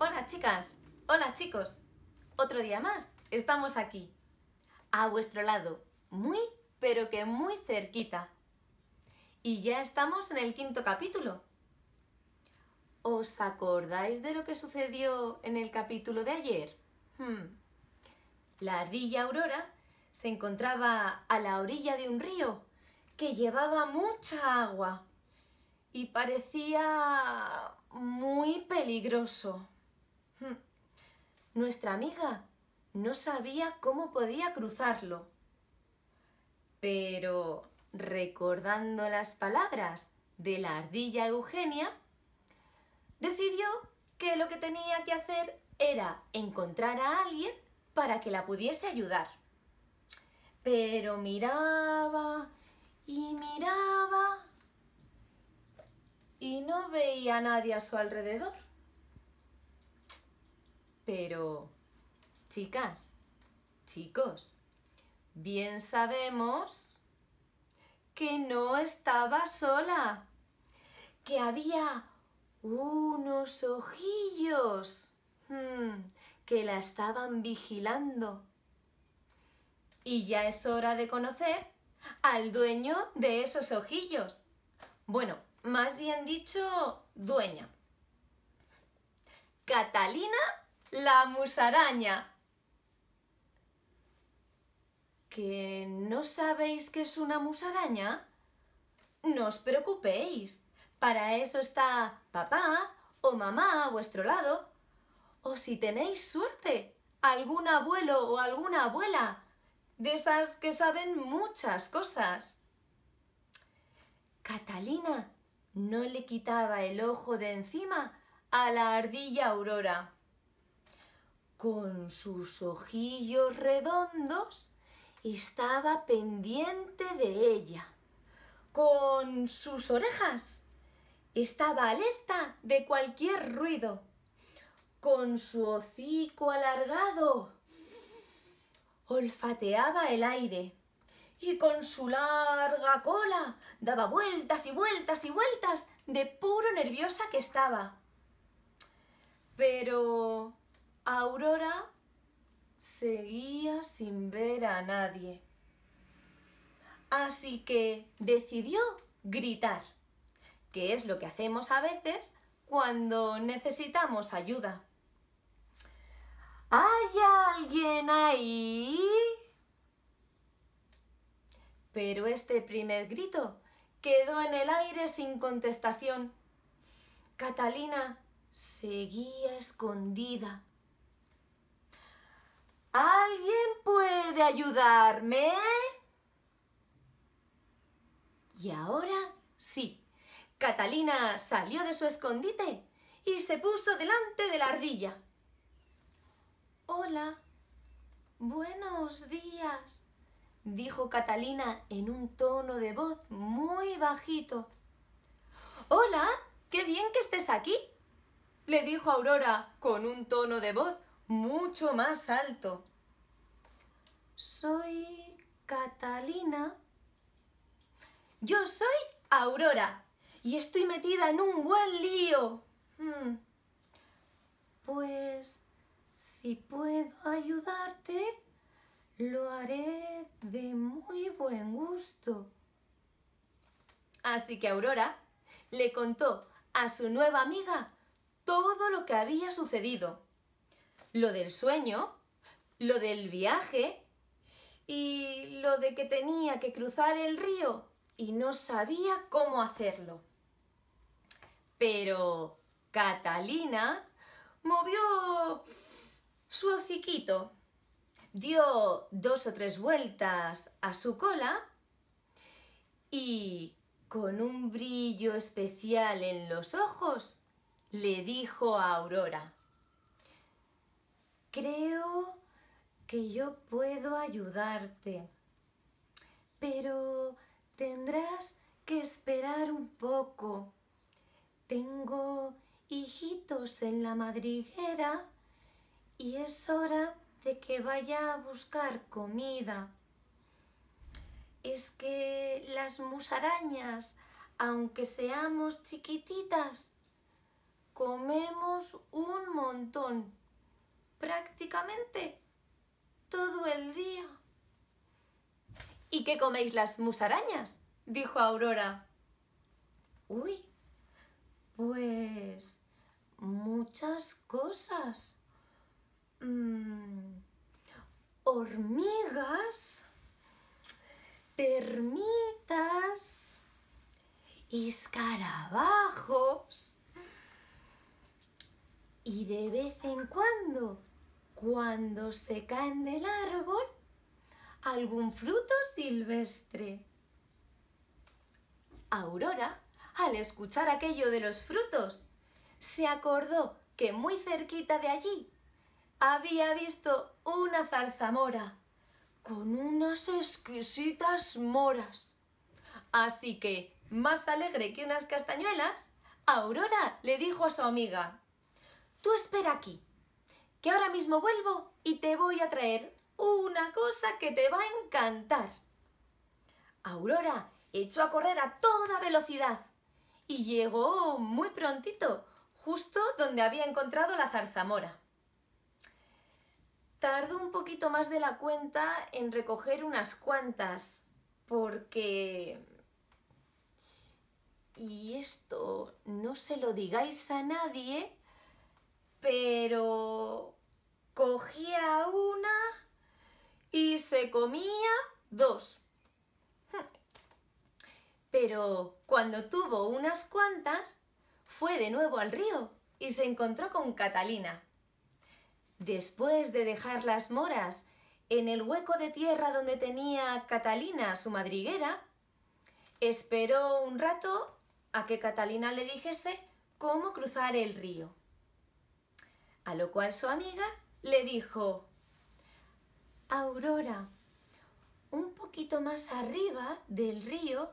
Hola chicas, hola chicos. Otro día más, estamos aquí, a vuestro lado, muy, pero que muy cerquita. Y ya estamos en el quinto capítulo. ¿Os acordáis de lo que sucedió en el capítulo de ayer? Hmm. La ardilla Aurora se encontraba a la orilla de un río que llevaba mucha agua y parecía muy peligroso. Hmm. Nuestra amiga no sabía cómo podía cruzarlo. Pero, recordando las palabras de la ardilla Eugenia, decidió que lo que tenía que hacer era encontrar a alguien para que la pudiese ayudar. Pero miraba y miraba y no veía a nadie a su alrededor. Pero, chicas, chicos, bien sabemos que no estaba sola, que había unos ojillos hmm, que la estaban vigilando. Y ya es hora de conocer al dueño de esos ojillos. Bueno, más bien dicho, dueña. Catalina la musaraña. ¿Que no sabéis qué es una musaraña? No os preocupéis. Para eso está papá o mamá a vuestro lado. O si tenéis suerte, algún abuelo o alguna abuela, de esas que saben muchas cosas. Catalina no le quitaba el ojo de encima a la ardilla aurora con sus ojillos redondos, estaba pendiente de ella. Con sus orejas, estaba alerta de cualquier ruido. Con su hocico alargado, olfateaba el aire. Y con su larga cola daba vueltas y vueltas y vueltas de puro nerviosa que estaba. Pero Aurora seguía sin ver a nadie. Así que decidió gritar, que es lo que hacemos a veces cuando necesitamos ayuda. ¿Hay alguien ahí? Pero este primer grito quedó en el aire sin contestación. Catalina seguía escondida ¿Alguien puede ayudarme? Y ahora sí. Catalina salió de su escondite y se puso delante de la ardilla. Hola, buenos días, dijo Catalina en un tono de voz muy bajito. Hola, qué bien que estés aquí, le dijo Aurora con un tono de voz mucho más alto soy Catalina. Yo soy Aurora y estoy metida en un buen lío. Hmm. Pues si puedo ayudarte, lo haré de muy buen gusto. Así que Aurora le contó a su nueva amiga todo lo que había sucedido. Lo del sueño, lo del viaje y lo de que tenía que cruzar el río y no sabía cómo hacerlo. Pero Catalina movió su hociquito, dio dos o tres vueltas a su cola y con un brillo especial en los ojos le dijo a Aurora, creo que yo puedo ayudarte, pero tendrás que esperar un poco. Tengo hijitos en la madriguera y es hora de que vaya a buscar comida. Es que las musarañas, aunque seamos chiquititas, comemos un montón, prácticamente todo el día. ¿Y qué coméis las musarañas? dijo Aurora. Uy, pues muchas cosas. Mm, hormigas, termitas, escarabajos. Y de vez en cuando cuando se caen del árbol algún fruto silvestre. Aurora, al escuchar aquello de los frutos, se acordó que muy cerquita de allí había visto una zarzamora con unas exquisitas moras. Así que, más alegre que unas castañuelas, Aurora le dijo a su amiga, Tú espera aquí, que ahora mismo vuelvo y te voy a traer una cosa que te va a encantar. Aurora echó a correr a toda velocidad y llegó muy prontito, justo donde había encontrado la zarzamora. Tardó un poquito más de la cuenta en recoger unas cuantas, porque... Y esto no se lo digáis a nadie pero cogía una y se comía dos. Hmm. Pero cuando tuvo unas cuantas, fue de nuevo al río y se encontró con Catalina. Después de dejar las moras en el hueco de tierra donde tenía Catalina su madriguera, esperó un rato a que Catalina le dijese cómo cruzar el río. A lo cual su amiga le dijo, Aurora, un poquito más arriba del río,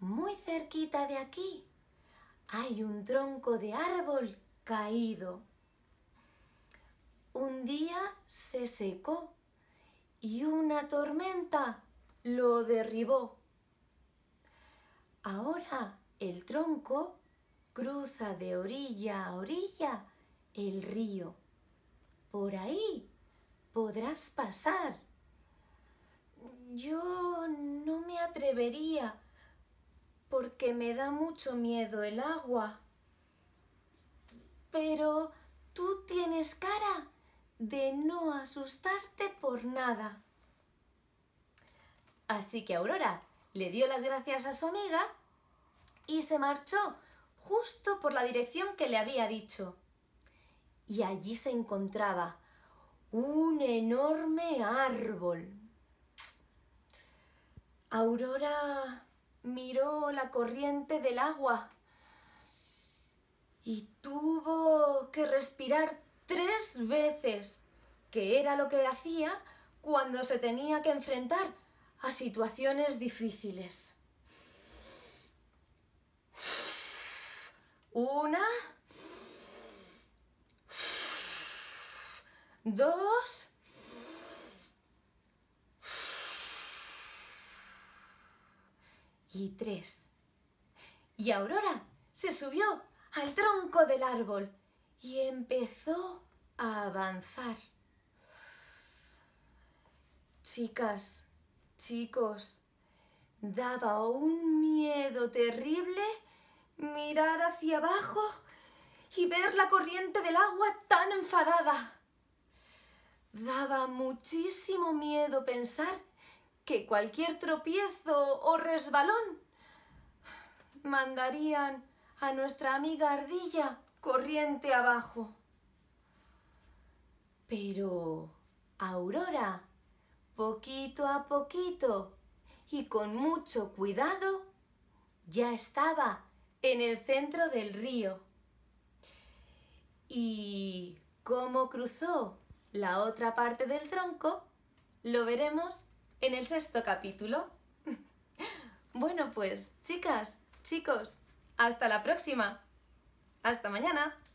muy cerquita de aquí, hay un tronco de árbol caído. Un día se secó y una tormenta lo derribó. Ahora el tronco cruza de orilla a orilla el río. Por ahí podrás pasar. Yo no me atrevería porque me da mucho miedo el agua. Pero tú tienes cara de no asustarte por nada. Así que Aurora le dio las gracias a su amiga y se marchó justo por la dirección que le había dicho y allí se encontraba un enorme árbol. Aurora miró la corriente del agua y tuvo que respirar tres veces, que era lo que hacía cuando se tenía que enfrentar a situaciones difíciles. Una, dos. Y tres. Y Aurora se subió al tronco del árbol y empezó a avanzar. Chicas, chicos, daba un miedo terrible mirar hacia abajo y ver la corriente del agua tan enfadada. Daba muchísimo miedo pensar que cualquier tropiezo o resbalón mandarían a nuestra amiga ardilla corriente abajo. Pero Aurora, poquito a poquito y con mucho cuidado, ya estaba en el centro del río. ¿Y cómo cruzó la otra parte del tronco lo veremos en el sexto capítulo. bueno pues, chicas, chicos, hasta la próxima. Hasta mañana.